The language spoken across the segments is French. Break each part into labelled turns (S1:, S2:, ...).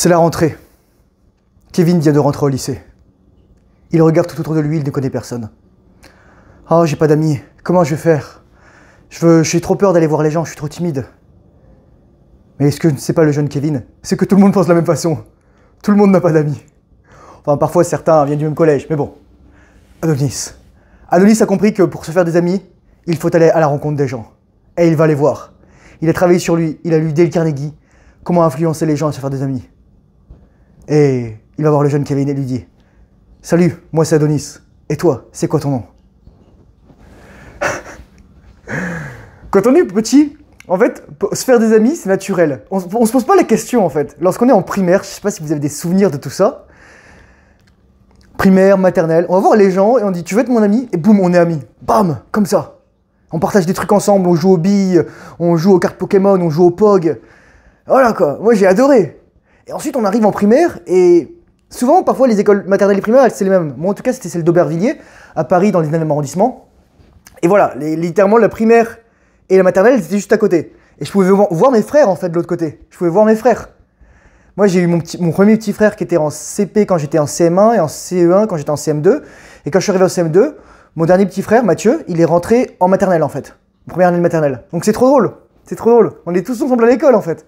S1: C'est la rentrée. Kevin vient de rentrer au lycée. Il regarde tout autour de lui, il ne connaît personne. Oh, j'ai pas d'amis. Comment je vais faire je, veux, trop peur d'aller voir les gens, je suis trop timide. Mais est ce que c'est pas le jeune Kevin, c'est que tout le monde pense de la même façon. Tout le monde n'a pas d'amis. Enfin, parfois certains viennent du même collège, mais bon. Adonis. Adonis a compris que pour se faire des amis, il faut aller à la rencontre des gens. Et il va les voir. Il a travaillé sur lui, il a lu dès Carnegie comment influencer les gens à se faire des amis. Et il va voir le jeune Kevin et lui dit Salut, moi c'est Adonis. Et toi, c'est quoi ton nom Quand on est petit, en fait, se faire des amis, c'est naturel. On, se pose pas la question en fait. Lorsqu'on est en primaire, je sais pas si vous avez des souvenirs de tout ça. Primaire, maternelle, on va voir les gens et on dit Tu veux être mon ami Et boum, on est amis. Bam Comme ça. On partage des trucs ensemble, on joue aux billes, on joue aux cartes Pokémon, on joue au POG. Voilà quoi. Moi j'ai adoré. Et ensuite, on arrive en primaire et souvent, parfois, les écoles maternelles et primaires, c'est les mêmes. Moi, en tout cas, c'était celle d'Aubervilliers, à Paris, dans le 19e arrondissement. Et voilà, littéralement, la primaire et la maternelle, c'était juste à côté. Et je pouvais voir mes frères, en fait, de l'autre côté. Je pouvais voir mes frères. Moi, j'ai eu mon, mon, premier petit frère qui était en CP quand j'étais en CM1 et en CE1 quand j'étais en CM2. Et quand je suis arrivé au CM2, mon dernier petit frère, Mathieu, il est rentré en maternelle en fait. Première année de maternelle. Donc c'est trop drôle. C'est trop drôle. On est tous ensemble à l'école en fait.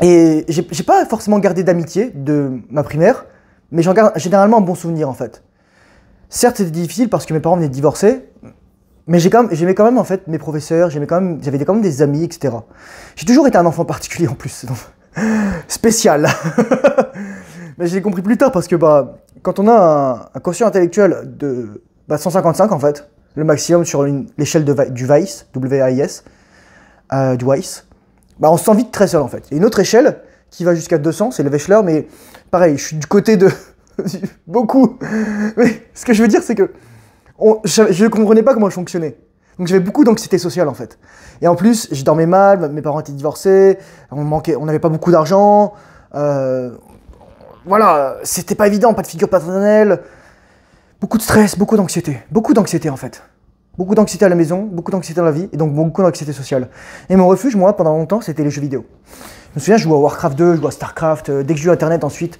S1: Et j'ai pas forcément gardé d'amitié de ma primaire, mais j'en garde généralement un bon souvenir en fait. Certes, c'était difficile parce que mes parents venaient de divorcer, mais j'aimais quand, même en fait mes professeurs, j'avais quand même des amis, etc. J'ai toujours été un enfant particulier en plus, spécial. mais j'ai compris plus tard parce que bah, quand on a un, quotient intellectuel de 155 bah, en fait, le maximum sur l'échelle du Weiss, W-A-I-S, euh, du Weiss, bah, on se sent vite très seul en fait. Et une autre échelle qui va jusqu'à 200, c'est le Wechsler, mais pareil, je suis du côté de beaucoup. Mais ce que je veux dire, c'est que je ne comprenais pas comment je fonctionnais. Donc j'avais beaucoup d'anxiété sociale en fait. Et en plus, je dormais mal, mes parents étaient divorcés, on manquait, on n'avait pas beaucoup d'argent. Euh, voilà, c'était pas évident, pas de figure paternelle. Beaucoup de stress, beaucoup d'anxiété. Beaucoup d'anxiété en fait. Beaucoup d'anxiété à la maison, beaucoup d'anxiété dans la vie, et donc beaucoup d'anxiété sociale. Et mon refuge, moi, pendant longtemps, c'était les jeux vidéo. Je me souviens, je jouais à Warcraft 2, je jouais à Starcraft, euh, dès que j'ai eu Internet ensuite,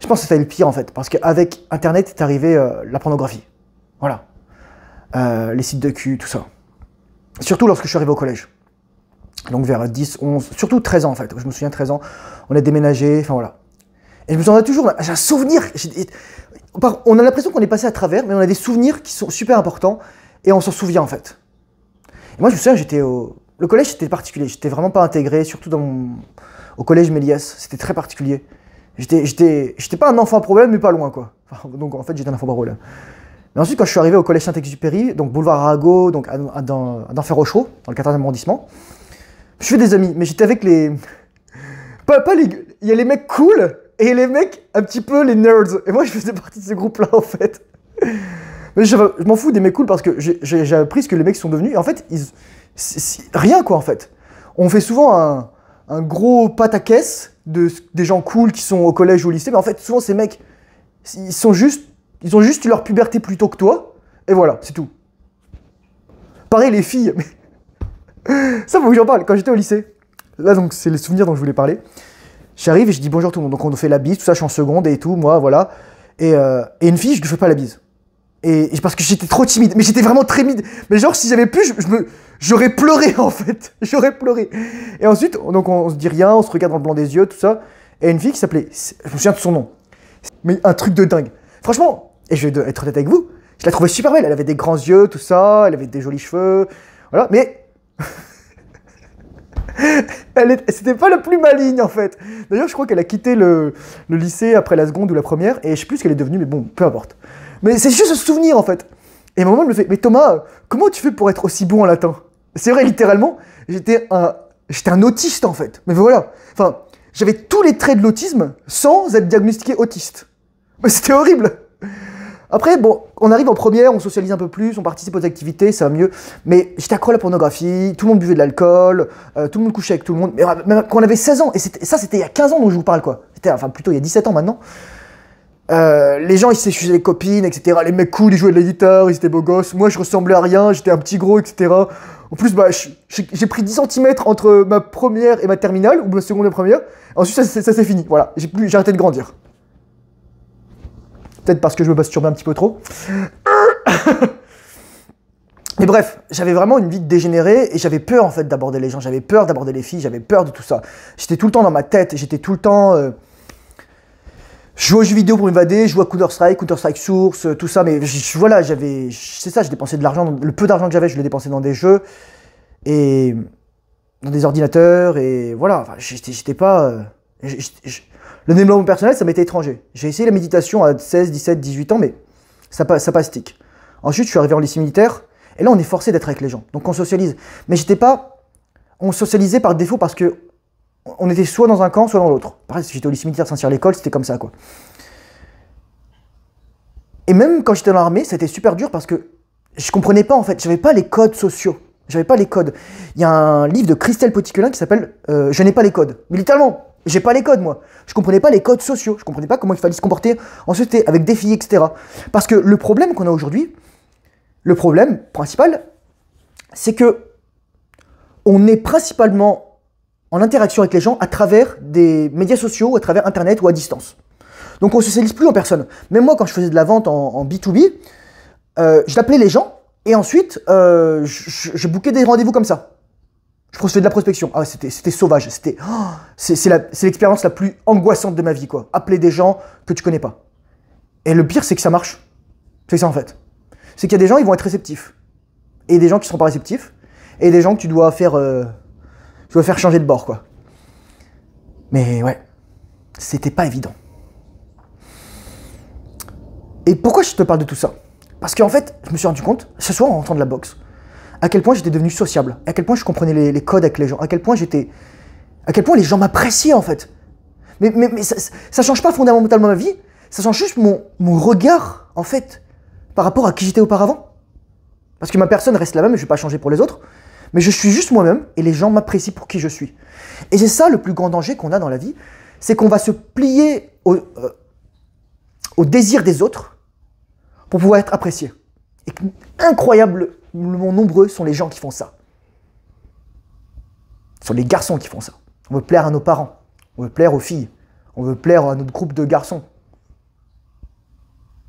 S1: je pense que c'était le pire en fait, parce qu'avec Internet est arrivée euh, la pornographie. Voilà. Euh, les sites de cul, tout ça. Surtout lorsque je suis arrivé au collège. Donc vers 10, 11, surtout 13 ans en fait, je me souviens 13 ans, on a déménagé, enfin voilà. Et je me souviens toujours, j'ai un souvenir, on a l'impression qu'on est passé à travers, mais on a des souvenirs qui sont super importants et on s'en souvient en fait. Et moi je me souviens, j'étais au... Le collège c'était particulier, j'étais vraiment pas intégré, surtout dans au collège Méliès, c'était très particulier. J'étais pas un enfant problème, mais pas loin quoi. donc en fait j'étais un enfant problème. Mais ensuite quand je suis arrivé au collège Saint-Exupéry, donc boulevard Arago, donc à, dans, dans dans le 14e arrondissement, je fais des amis, mais j'étais avec les... Pas, pas les... Il y a les mecs cool et les mecs un petit peu les nerds. Et moi je faisais partie de ce groupe là en fait. Mais je, m'en fous des mecs cool parce que j'ai appris ce que les mecs sont devenus. Et en fait, rien quoi en fait. On fait souvent un, un gros pataquès de, des gens cool qui sont au collège ou au lycée. Mais en fait, souvent ces mecs, ils sont juste, ils ont juste leur puberté plus tôt que toi. Et voilà, c'est tout. Pareil les filles. Ça faut que j'en parle. Quand j'étais au lycée, là donc c'est les souvenirs dont je voulais parler. J'arrive et je dis bonjour tout le monde. Donc on fait la bise, tout ça, je suis en seconde et tout, moi, voilà. Et, euh, et une fille, je lui fais pas la bise. Et parce que j'étais trop timide, mais j'étais vraiment très timide. Mais genre, si j'avais pu, je, me, j'aurais pleuré en fait. J'aurais pleuré. Et ensuite, donc on, se dit rien, on se regarde dans le blanc des yeux, tout ça. Et une fille qui s'appelait, je me souviens de son nom, mais un truc de dingue. Franchement, et je vais être honnête avec vous, je la trouvais super belle. Elle avait des grands yeux, tout ça, elle avait des jolis cheveux, voilà. Mais elle c'était pas la plus maligne en fait. D'ailleurs, je crois qu'elle a quitté le, le lycée après la seconde ou la première, et je sais plus ce qu'elle est devenue, mais bon, peu importe. Mais c'est juste ce souvenir en fait. Et à un moment, me fait Mais Thomas, comment tu fais pour être aussi bon en latin C'est vrai, littéralement, j'étais un, j'étais un autiste en fait. Mais voilà. Enfin, j'avais tous les traits de l'autisme sans être diagnostiqué autiste. Mais c'était horrible. Après, bon, on arrive en première, on socialise un peu plus, on participe aux activités, ça va mieux. Mais j'étais accro à la pornographie, tout le monde buvait de l'alcool, euh, tout le monde couchait avec tout le monde. Mais euh, quand on avait 16 ans, et ça c'était il y a 15 ans dont je vous parle quoi. C'était, enfin plutôt il y a 17 ans maintenant. Euh, les gens, ils s'échusaient les copines, etc. Les mecs cool, ils jouaient de la guitare, ils étaient beaux gosses. Moi, je ressemblais à rien, j'étais un petit gros, etc. En plus, bah, j'ai pris 10 cm entre ma première et ma terminale, ou ma seconde et première. Ensuite, ça, c'est fini. Voilà, j'ai arrêté de grandir. Peut-être parce que je me masturbais un petit peu trop. Mais bref, j'avais vraiment une vie dégénérée et j'avais peur en fait d'aborder les gens, j'avais peur d'aborder les filles, j'avais peur de tout ça. J'étais tout le temps dans ma tête, j'étais tout le temps... Euh, je joue aux jeux vidéo pour m'évader, je joue à Counter-Strike, Counter-Strike Source, euh, tout ça, mais voilà, j'avais. C'est ça, j'ai dépensé de l'argent, le peu d'argent que j'avais, je l'ai dépensé dans des jeux et dans des ordinateurs, et voilà, j'étais pas. Euh, le développement personnel, ça m'était étranger. J'ai essayé la méditation à 16, 17, 18 ans, mais ça, ça pas stick. Ensuite, je suis arrivé en lycée militaire, et là, on est forcé d'être avec les gens, donc on socialise. Mais j'étais pas. On socialisait par défaut parce que on était soit dans un camp, soit dans l'autre. Pareil, j'étais au cimetière Saint-Cyr-l'École, c'était comme ça, quoi. Et même quand j'étais dans l'armée, c'était super dur parce que je comprenais pas, en fait. J'avais pas les codes sociaux. J'avais pas les codes. Il y a un livre de Christelle Poticulin qui s'appelle euh, Je n'ai pas les codes. Militairement, j'ai pas les codes, moi. Je comprenais pas les codes sociaux. Je comprenais pas comment il fallait se comporter en société, avec des filles, etc. Parce que le problème qu'on a aujourd'hui, le problème principal, c'est que on est principalement en interaction avec les gens à travers des médias sociaux, à travers Internet ou à distance. Donc on ne socialise plus en personne. Même moi, quand je faisais de la vente en, B2B, euh, je l'appelais les gens et ensuite euh, je, bouquais des rendez-vous comme ça. Je faisais de la prospection. Ah, c'était sauvage. C'était oh, c'est l'expérience la, plus angoissante de ma vie, quoi. Appeler des gens que tu connais pas. Et le pire, c'est que ça marche. C'est ça en fait. C'est qu'il y a des gens, ils vont être réceptifs. Et des gens qui seront pas réceptifs. Et des gens que tu dois faire euh, je veux faire changer de bord, quoi. Mais ouais, c'était pas évident. Et pourquoi je te parle de tout ça Parce qu'en fait, je me suis rendu compte, ce soir en rentrant de la boxe, à quel point j'étais devenu sociable, à quel point je comprenais les, codes avec les gens, à quel point j'étais. à quel point les gens m'appréciaient en fait. Mais, mais, ça, change pas fondamentalement ma vie, ça change juste mon, regard en fait par rapport à qui j'étais auparavant. Parce que ma personne reste la même, je vais pas changer pour les autres, mais je suis juste moi-même et les gens m'apprécient pour qui je suis. Et c'est ça le plus grand danger qu'on a dans la vie, c'est qu'on va se plier au, euh, désir des autres pour pouvoir être apprécié. Et incroyablement nombreux sont les gens qui font ça. Ce sont les garçons qui font ça. On veut plaire à nos parents, on veut plaire aux filles, on veut plaire à notre groupe de garçons.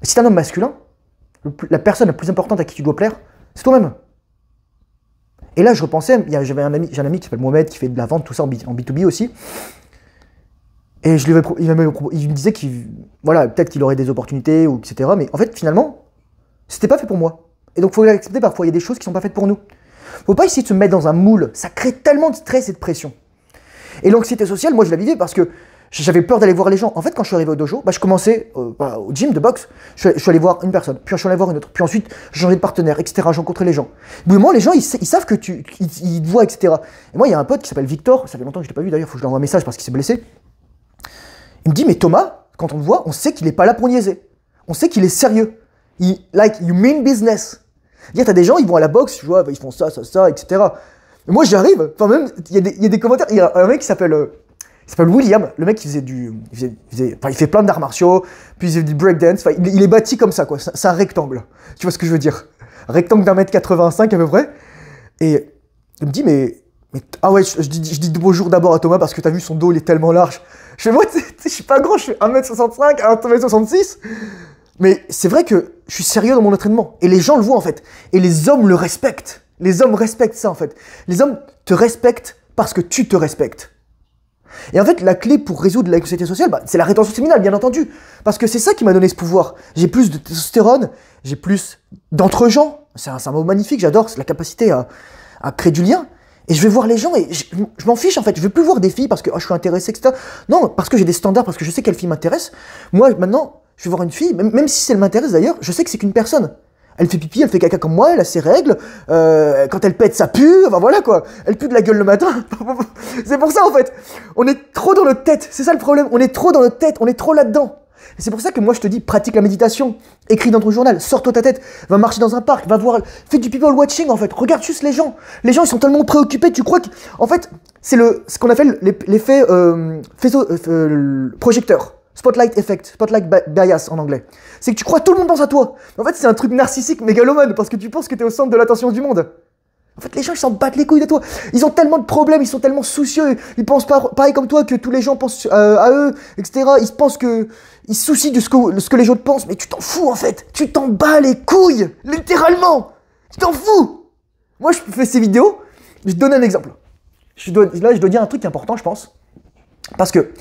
S1: Si tu es un homme masculin, la personne la plus importante à qui tu dois plaire, c'est toi-même. Et là, je repensais, j'avais un ami, j'ai un ami qui s'appelle Mohamed, qui fait de la vente, tout ça, en B2B aussi. Et je lui il, me disait qu'il, voilà, peut-être qu'il aurait des opportunités, ou etc. Mais en fait, finalement, c'était pas fait pour moi. Et donc, il faut l'accepter parfois. Il y a des choses qui sont pas faites pour nous. Faut pas essayer de se mettre dans un moule. Ça crée tellement de stress et de pression. Et l'anxiété sociale, moi, je la vivais parce que j'avais peur d'aller voir les gens. En fait, quand je suis arrivé au dojo, bah, je commençais euh, bah, au gym de boxe. Je, suis allé voir une personne, puis je suis allé voir une autre, puis ensuite j'ai changé de partenaire, etc. J'ai rencontré les gens. Au bout moment, les gens, ils, savent que tu, ils, te voient, etc. Et moi, il y a un pote qui s'appelle Victor, ça fait longtemps que je ne l'ai pas vu d'ailleurs, il faut que je lui envoie un message parce qu'il s'est blessé. Il me dit, mais Thomas, quand on le voit, on sait qu'il n'est pas là pour niaiser. On sait qu'il est sérieux. Il, like, you mean business. y a des gens, ils vont à la boxe, vois, bah, ils font ça, ça, ça, etc. moi, j'arrive. Enfin, même, il y, a des commentaires. Il y a un mec qui s'appelle. Euh, il s'appelle William, le mec il faisait du. faisait, enfin, il fait plein d'arts martiaux, puis il faisait du breakdance, enfin, il, est bâti comme ça quoi, c'est un rectangle. Tu vois ce que je veux dire Rectangle d'un mètre 85 à peu près. Et il me dit, mais. ah ouais, je, dis, je dis bonjour d'abord à Thomas parce que t'as vu son dos il est tellement large. Je fais, moi, je suis pas grand, je suis 1 mètre 65 1m66. Mais c'est vrai que je suis sérieux dans mon entraînement. Et les gens le voient en fait. Et les hommes le respectent. Les hommes respectent ça en fait. Les hommes te respectent parce que tu te respectes. Et en fait, la clé pour résoudre la l'anxiété sociale, bah, c'est la rétention séminale, bien entendu. Parce que c'est ça qui m'a donné ce pouvoir. J'ai plus de testostérone, j'ai plus d'entre-gens. C'est un, mot magnifique, j'adore, c'est la capacité à, créer du lien. Et je vais voir les gens et je, m'en fiche en fait. Je vais plus voir des filles parce que oh, je suis intéressé, etc. Non, parce que j'ai des standards, parce que je sais quelle fille m'intéresse. Moi, maintenant, je vais voir une fille, même, même si elle m'intéresse d'ailleurs, je sais que c'est qu'une personne. Elle fait pipi, elle fait caca comme moi, elle a ses règles. Euh, quand elle pète, ça pue. Enfin voilà quoi. Elle pue de la gueule le matin. c'est pour ça en fait. On est trop dans notre tête. C'est ça le problème. On est trop dans notre tête. On est trop là-dedans. c'est pour ça que moi je te dis, pratique la méditation, écris dans ton journal, sors-toi ta tête, va marcher dans un parc, va voir, fais du people watching en fait, regarde juste les gens. Les gens ils sont tellement préoccupés, tu crois que. En fait, c'est le, ce qu'on appelle l'effet euh, euh, projecteur. Spotlight effect, spotlight bias en anglais. C'est que tu crois que tout le monde pense à toi. En fait, c'est un truc narcissique, mégalomane, parce que tu penses que tu es au centre de l'attention du monde. En fait, les gens, ils s'en battent les couilles de toi. Ils ont tellement de problèmes, ils sont tellement soucieux, ils pensent pas pareil comme toi que tous les gens pensent euh, à eux, etc. Ils pensent que. Ils se soucient de ce que, les autres pensent, mais tu t'en fous en fait. Tu t'en bats les couilles, littéralement. Tu t'en fous. Moi, je fais ces vidéos, je donne un exemple. Je là, je dois dire un truc important, je pense. Parce que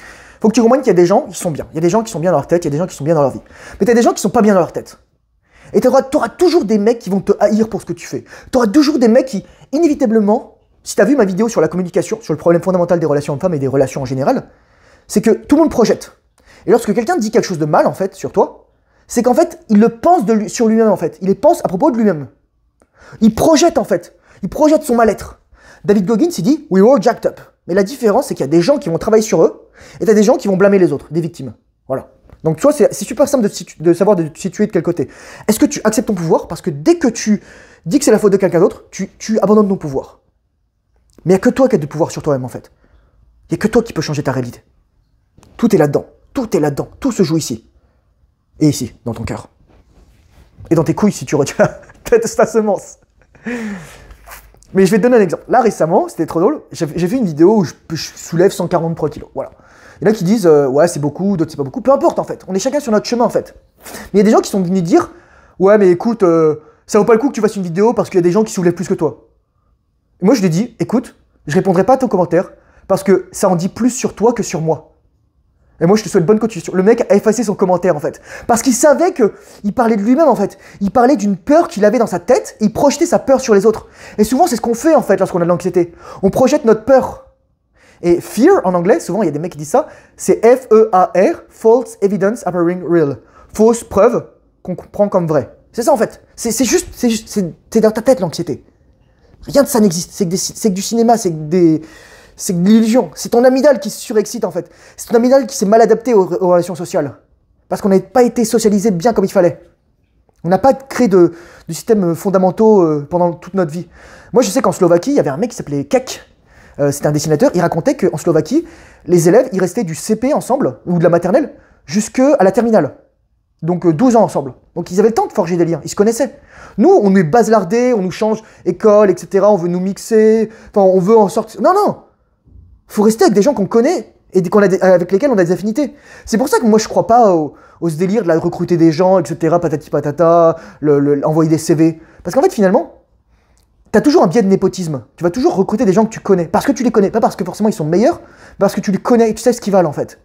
S1: faut que tu comprennes qu'il y a des gens qui sont bien. Il y a des gens qui sont bien dans leur tête, il y a des gens qui sont bien dans leur vie. Mais tu as des gens qui sont pas bien dans leur tête. Et tu auras, toujours des mecs qui vont te haïr pour ce que tu fais. Tu auras toujours des mecs qui, inévitablement, si tu as vu ma vidéo sur la communication, sur le problème fondamental des relations hommes-femmes et des relations en général, c'est que tout le monde projette. Et lorsque quelqu'un dit quelque chose de mal, en fait, sur toi, c'est qu'en fait, il le pense de lui, sur lui-même, en fait. Il le pense à propos de lui-même. Il projette, en fait. Il projette son mal-être. David Goggins, il dit « We all jacked up ». Mais la différence, c'est qu'il y a des gens qui vont travailler sur eux et tu as des gens qui vont blâmer les autres, des victimes. Voilà. Donc, toi, c'est super simple de, savoir de te situer de quel côté. Est-ce que tu acceptes ton pouvoir Parce que dès que tu dis que c'est la faute de quelqu'un d'autre, tu, tu, abandonnes ton pouvoir. Mais il n'y a que toi qui as du pouvoir sur toi-même, en fait. Il n'y a que toi qui peux changer ta réalité. Tout est là-dedans. Tout est là-dedans. Tout se joue ici. Et ici, dans ton cœur. Et dans tes couilles, si tu retiens ta semence. Mais je vais te donner un exemple. Là, récemment, c'était trop drôle. J'ai fait une vidéo où je, soulève 140 pro kilos. Voilà. Il y en a qui disent, euh, ouais, c'est beaucoup, d'autres, c'est pas beaucoup. Peu importe, en fait. On est chacun sur notre chemin, en fait. Mais il y a des gens qui sont venus dire, ouais, mais écoute, euh, ça vaut pas le coup que tu fasses une vidéo parce qu'il y a des gens qui soulèvent plus que toi. moi, je lui ai dit, écoute, je répondrai pas à ton commentaire parce que ça en dit plus sur toi que sur moi. Et moi, je te souhaite bonne continuation. Le mec a effacé son commentaire, en fait. Parce qu'il savait que il parlait de lui-même, en fait. Il parlait d'une peur qu'il avait dans sa tête. Et il projetait sa peur sur les autres. Et souvent, c'est ce qu'on fait, en fait, lorsqu'on a de l'anxiété. On projette notre peur. Et fear, en anglais, souvent, il y a des mecs qui disent ça. C'est F-E-A-R, false evidence appearing real. Fausse preuve qu'on prend comme vraie. C'est ça, en fait. C'est juste, c'est dans ta tête, l'anxiété. Rien de ça n'existe. C'est que, que, du cinéma, c'est que des, c'est l'illusion. C'est ton amygdale qui se surexcite en fait. C'est ton amygdale qui s'est mal adapté aux, relations sociales. Parce qu'on n'a pas été socialisé bien comme il fallait. On n'a pas créé de, systèmes euh, fondamentaux euh, pendant toute notre vie. Moi je sais qu'en Slovaquie, il y avait un mec qui s'appelait Kek. Euh, c'était un dessinateur. Il racontait qu'en Slovaquie, les élèves, ils restaient du CP ensemble, ou de la maternelle, jusqu'à la terminale. Donc 12 ans ensemble. Donc ils avaient le temps de forger des liens, ils se connaissaient. Nous, on est baselardés, on nous change école, etc. On veut nous mixer, enfin on veut en sorte. Non, non, faut rester avec des gens qu'on connaît et qu'on a avec lesquels on a des affinités. C'est pour ça que moi, je crois pas au, au ce délire de la recruter des gens, etc., patati patata, envoyer des CV. Parce qu'en fait, finalement, tu as toujours un biais de népotisme. Tu vas toujours recruter des gens que tu connais, parce que tu les connais, pas parce que forcément ils sont meilleurs, parce que tu les connais et tu sais ce qu'ils valent en fait.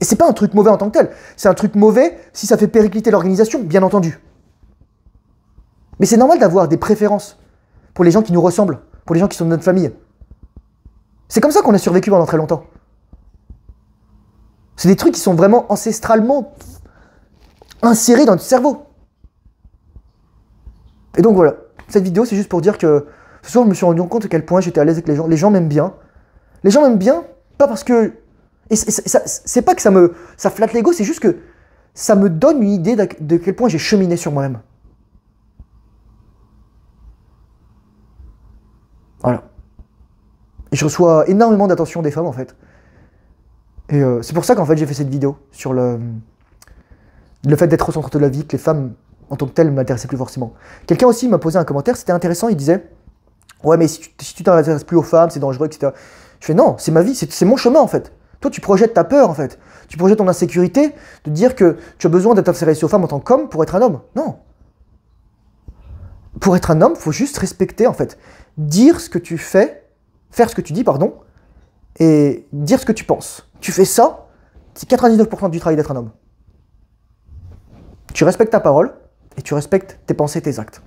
S1: Et c'est pas un truc mauvais en tant que tel. C'est un truc mauvais si ça fait péricliter l'organisation, bien entendu. Mais c'est normal d'avoir des préférences pour les gens qui nous ressemblent, pour les gens qui sont de notre famille. C'est comme ça qu'on a survécu pendant très longtemps. C'est des trucs qui sont vraiment ancestralement insérés dans notre cerveau. Et donc voilà, cette vidéo c'est juste pour dire que ce soir je me suis rendu compte à quel point j'étais à l'aise avec les gens. Les gens m'aiment bien. Les gens m'aiment bien, pas parce que. Et c'est pas que ça me ça flatte l'ego, c'est juste que ça me donne une idée de quel point j'ai cheminé sur moi-même. Et je reçois énormément d'attention des femmes en fait. Et euh, c'est pour ça qu'en fait j'ai fait cette vidéo sur le, le fait d'être au centre de la vie, que les femmes en tant que telles ne m'intéressaient plus forcément. Quelqu'un aussi m'a posé un commentaire, c'était intéressant, il disait Ouais, mais si tu t'intéresses plus aux femmes, c'est dangereux, etc. Je fais Non, c'est ma vie, c'est mon chemin en fait. Toi, tu projettes ta peur en fait. Tu projettes ton insécurité de dire que tu as besoin d'être intéressé aux femmes en tant qu'homme pour être un homme. Non. Pour être un homme, il faut juste respecter en fait. Dire ce que tu fais faire ce que tu dis, pardon, et dire ce que tu penses. Tu fais ça, c'est 99% du travail d'être un homme. Tu respectes ta parole et tu respectes tes pensées, tes actes.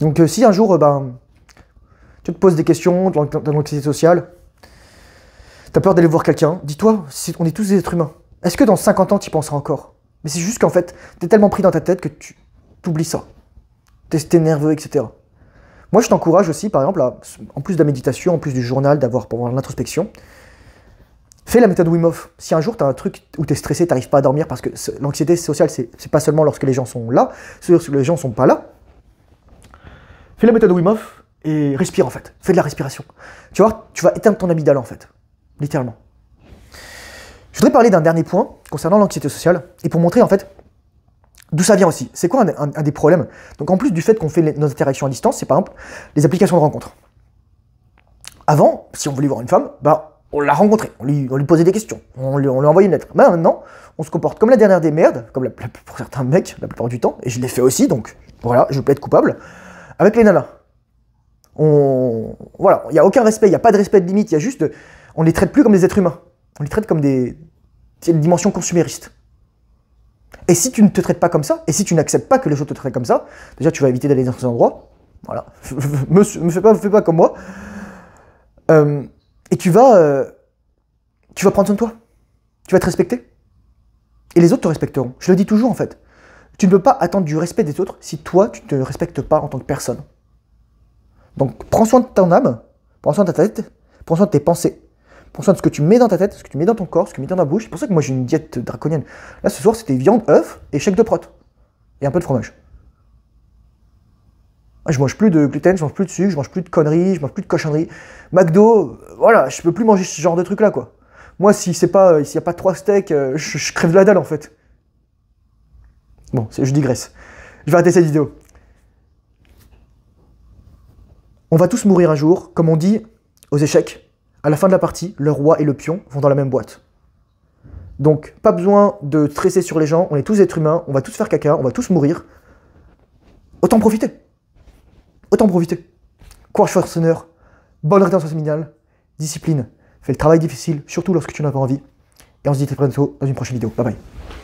S1: Donc euh, si un jour, euh, ben, tu te poses des questions, dans l'anxiété sociale, t'as peur d'aller voir quelqu'un, dis-toi, on est tous des êtres humains. Est-ce que dans 50 ans, tu y penseras encore Mais c'est juste qu'en fait, t'es tellement pris dans ta tête que tu, T'oublies ça. t'es nerveux, etc. Moi, je t'encourage aussi, par exemple, en plus de la méditation, en plus du journal, d'avoir pour l'introspection, fais la méthode Wim Hof. Si un jour tu as un truc où tu es stressé, tu n'arrives pas à dormir, parce que l'anxiété sociale, c'est pas seulement lorsque les gens sont là, c'est lorsque les gens sont pas là. Fais la méthode Wim Hof et respire en fait. Fais de la respiration. Tu vois, tu vas éteindre ton amygdale en fait, littéralement. Je voudrais parler d'un dernier point concernant l'anxiété sociale et pour montrer en fait D'où ça vient aussi C'est quoi un, des problèmes Donc en plus du fait qu'on fait nos interactions à distance, c'est par exemple les applications de rencontre. Avant, si on voulait voir une femme, bah, on l'a rencontrée, on lui, posait des questions, on lui, envoyait une lettre. maintenant, on se comporte comme la dernière des merdes, comme la, pour certains mecs la plupart du temps, et je l'ai fait aussi, donc voilà, je peux être coupable, avec les nanas. On, voilà, il n'y a aucun respect, il n'y a pas de respect de limite, il y a juste, on les traite plus comme des êtres humains, on les traite comme des, c'est une dimension consumériste. Et si tu ne te traites pas comme ça, et si tu n'acceptes pas que les autres te traitent comme ça, déjà tu vas éviter d'aller dans ces endroits. Voilà. ne me fais pas, comme moi. Euh, et tu vas, euh, tu vas prendre soin de toi. Tu vas te respecter. Et les autres te respecteront. Je le dis toujours en fait. Tu ne peux pas attendre du respect des autres si toi tu ne te respectes pas en tant que personne. Donc prends soin de ton âme, prends soin de ta tête, prends soin de tes pensées, pour ça de ce que tu mets dans ta tête, ce que tu mets dans ton corps, ce que tu mets dans ta bouche. C'est pour ça que moi j'ai une diète draconienne. Là ce soir c'était viande, œufs et de prot. Et un peu de fromage. Ah, je mange plus de gluten, je mange plus de sucre, je mange plus de conneries, je mange plus de cochonneries. McDo, euh, voilà, je peux plus manger ce genre de trucs là quoi. Moi si c'est pas euh, s'il n'y a pas trois steaks, euh, je, je, crève de la dalle en fait. Bon, je digresse. Je vais arrêter cette vidéo. On va tous mourir un jour, comme on dit aux échecs. À la fin de la partie, le roi et le pion vont dans la même boîte. Donc, pas besoin de stresser sur les gens, on est tous êtres humains, on va tous faire caca, on va tous mourir. Autant profiter. Autant profiter. Courage Schwarzenegger, bonne rétention séminale, discipline, fais le travail difficile, surtout lorsque tu n'as pas envie. Et on se dit très bientôt dans une prochaine vidéo. Bye bye.